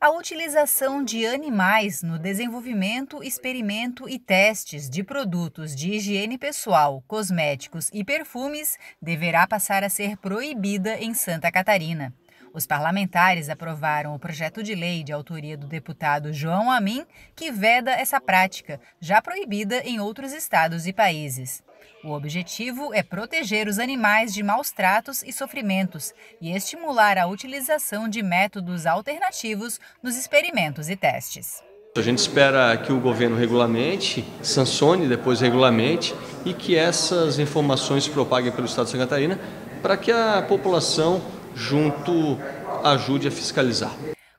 A utilização de animais no desenvolvimento, experimento e testes de produtos de higiene pessoal, cosméticos e perfumes deverá passar a ser proibida em Santa Catarina. Os parlamentares aprovaram o projeto de lei de autoria do deputado João Amin, que veda essa prática, já proibida em outros estados e países. O objetivo é proteger os animais de maus tratos e sofrimentos e estimular a utilização de métodos alternativos nos experimentos e testes. A gente espera que o governo regulamente, sancione, depois regulamente e que essas informações se propaguem pelo Estado de Santa Catarina para que a população junto ajude a fiscalizar.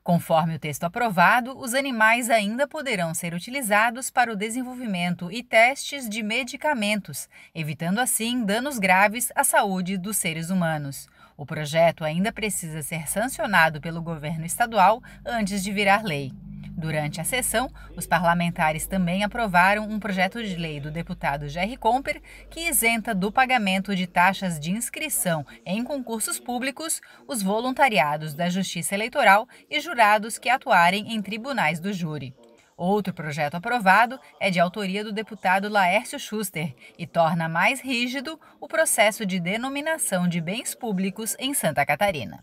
Conforme o texto aprovado, os animais ainda poderão ser utilizados para o desenvolvimento e testes de medicamentos, evitando assim danos graves à saúde dos seres humanos. O projeto ainda precisa ser sancionado pelo governo estadual antes de virar lei. Durante a sessão, os parlamentares também aprovaram um projeto de lei do deputado Jerry Comper que isenta do pagamento de taxas de inscrição em concursos públicos os voluntariados da Justiça Eleitoral e jurados que atuarem em tribunais do júri. Outro projeto aprovado é de autoria do deputado Laércio Schuster e torna mais rígido o processo de denominação de bens públicos em Santa Catarina.